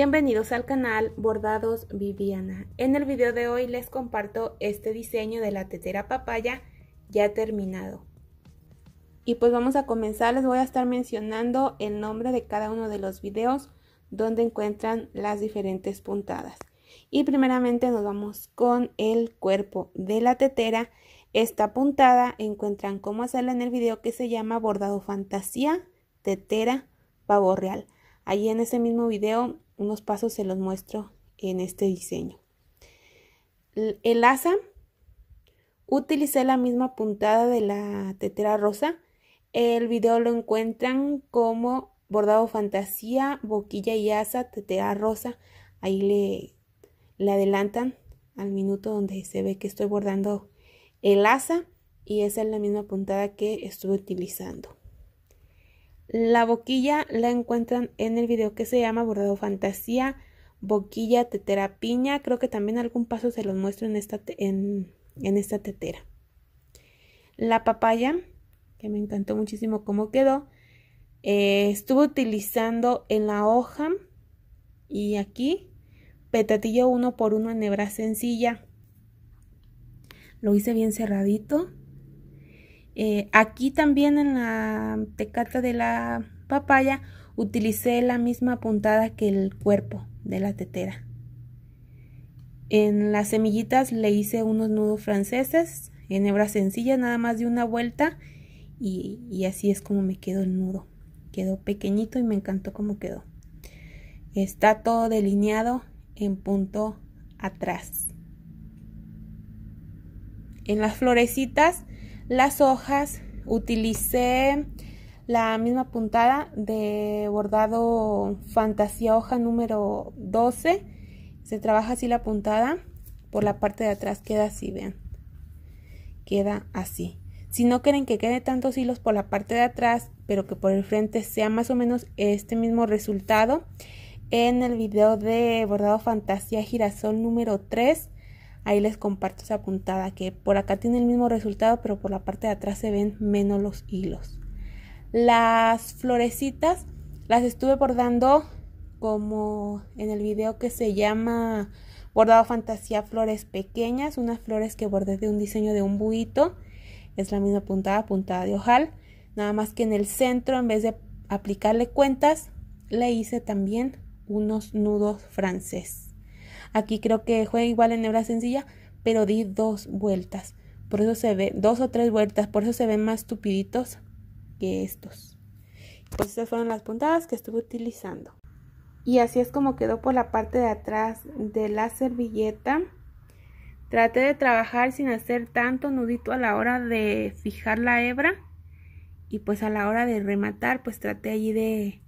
Bienvenidos al canal Bordados Viviana. En el video de hoy les comparto este diseño de la tetera papaya ya terminado. Y pues vamos a comenzar, les voy a estar mencionando el nombre de cada uno de los videos donde encuentran las diferentes puntadas. Y primeramente nos vamos con el cuerpo de la tetera. Esta puntada encuentran cómo hacerla en el video que se llama Bordado Fantasía Tetera Pavo Real. Allí en ese mismo video unos pasos se los muestro en este diseño. El asa, utilicé la misma puntada de la tetera rosa. El video lo encuentran como bordado fantasía, boquilla y asa, tetera rosa. Ahí le, le adelantan al minuto donde se ve que estoy bordando el asa y esa es la misma puntada que estuve utilizando. La boquilla la encuentran en el video que se llama Bordado Fantasía, boquilla, tetera, piña. Creo que también algún paso se los muestro en esta, en, esta tetera. La papaya, que me encantó muchísimo cómo quedó, eh, estuve utilizando en la hoja y aquí petatillo uno por uno en hebra sencilla. Lo hice bien cerradito eh, aquí también en la tecata de la papaya utilicé la misma puntada que el cuerpo de la tetera. En las semillitas le hice unos nudos franceses en hebra sencilla, nada más de una vuelta y, y así es como me quedó el nudo. Quedó pequeñito y me encantó como quedó. Está todo delineado en punto atrás. En las florecitas las hojas utilicé la misma puntada de bordado fantasía hoja número 12 se trabaja así la puntada por la parte de atrás queda así vean queda así si no quieren que quede tantos hilos por la parte de atrás pero que por el frente sea más o menos este mismo resultado en el video de bordado fantasía girasol número 3 Ahí les comparto esa puntada que por acá tiene el mismo resultado, pero por la parte de atrás se ven menos los hilos. Las florecitas las estuve bordando como en el video que se llama bordado fantasía flores pequeñas, unas flores que bordé de un diseño de un buito, es la misma puntada, puntada de ojal, nada más que en el centro en vez de aplicarle cuentas le hice también unos nudos francés. Aquí creo que juega igual en hebra sencilla, pero di dos vueltas. Por eso se ve, dos o tres vueltas, por eso se ven más tupiditos que estos. Pues estas fueron las puntadas que estuve utilizando. Y así es como quedó por la parte de atrás de la servilleta. Traté de trabajar sin hacer tanto nudito a la hora de fijar la hebra. Y pues a la hora de rematar, pues traté allí de,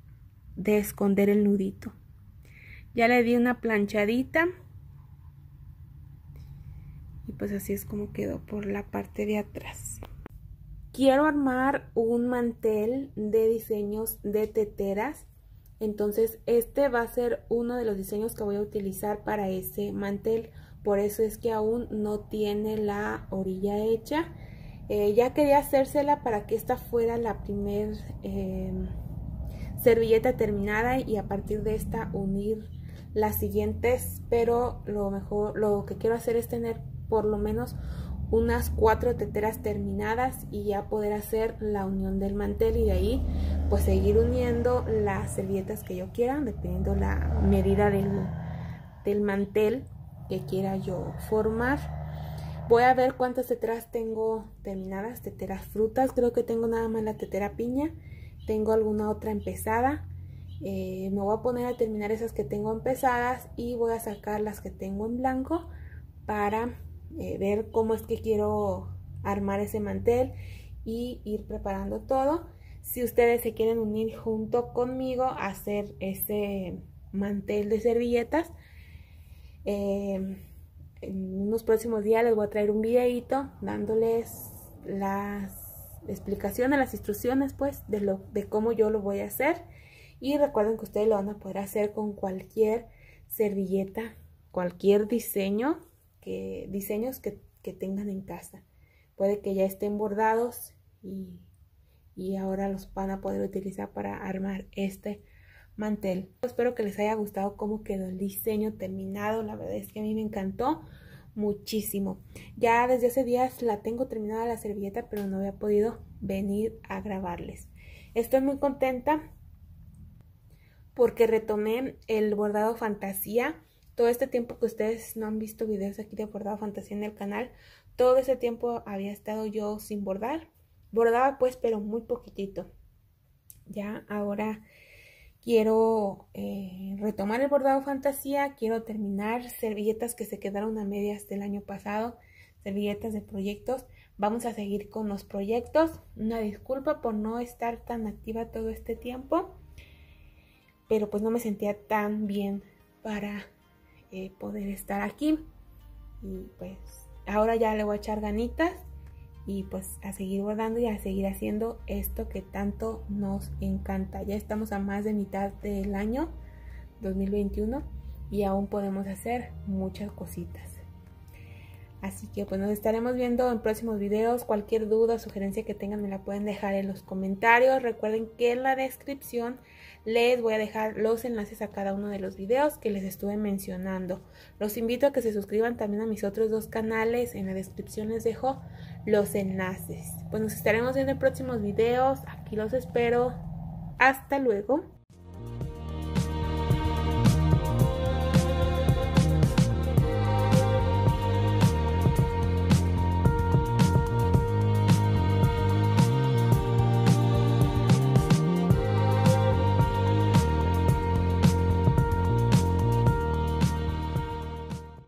de esconder el nudito. Ya le di una planchadita. Y pues así es como quedó por la parte de atrás. Quiero armar un mantel de diseños de teteras. Entonces este va a ser uno de los diseños que voy a utilizar para ese mantel. Por eso es que aún no tiene la orilla hecha. Eh, ya quería hacérsela para que esta fuera la primer eh, servilleta terminada y a partir de esta unir las siguientes, pero lo mejor, lo que quiero hacer es tener por lo menos unas cuatro teteras terminadas y ya poder hacer la unión del mantel y de ahí pues seguir uniendo las servilletas que yo quiera dependiendo la medida del, del mantel que quiera yo formar voy a ver cuántas teteras tengo terminadas teteras frutas creo que tengo nada más la tetera piña tengo alguna otra empezada eh, me voy a poner a terminar esas que tengo empezadas y voy a sacar las que tengo en blanco para eh, ver cómo es que quiero armar ese mantel y ir preparando todo. Si ustedes se quieren unir junto conmigo a hacer ese mantel de servilletas, eh, en unos próximos días les voy a traer un videito dándoles las explicaciones, las instrucciones pues de, lo, de cómo yo lo voy a hacer. Y recuerden que ustedes lo van a poder hacer con cualquier servilleta, cualquier diseño, que, diseños que, tengan en casa. Puede que ya estén bordados y, y ahora los van a poder utilizar para armar este mantel. Espero que les haya gustado cómo quedó el diseño terminado. La verdad es que a mí me encantó muchísimo. Ya desde hace días la tengo terminada la servilleta, pero no había podido venir a grabarles. Estoy muy contenta porque retomé el bordado fantasía. Todo este tiempo que ustedes no han visto videos aquí de bordado fantasía en el canal, todo ese tiempo había estado yo sin bordar. Bordaba pues, pero muy poquitito. Ya ahora quiero eh, retomar el bordado fantasía, quiero terminar servilletas que se quedaron a medias del año pasado, servilletas de proyectos. Vamos a seguir con los proyectos. Una disculpa por no estar tan activa todo este tiempo pero pues no me sentía tan bien para eh, poder estar aquí. Y pues ahora ya le voy a echar ganitas y pues a seguir guardando y a seguir haciendo esto que tanto nos encanta. Ya estamos a más de mitad del año 2021 y aún podemos hacer muchas cositas. Así que pues nos estaremos viendo en próximos videos. Cualquier duda o sugerencia que tengan me la pueden dejar en los comentarios. Recuerden que en la descripción les voy a dejar los enlaces a cada uno de los videos que les estuve mencionando. Los invito a que se suscriban también a mis otros dos canales. En la descripción les dejo los enlaces. Pues nos estaremos viendo en próximos videos. Aquí los espero. Hasta luego.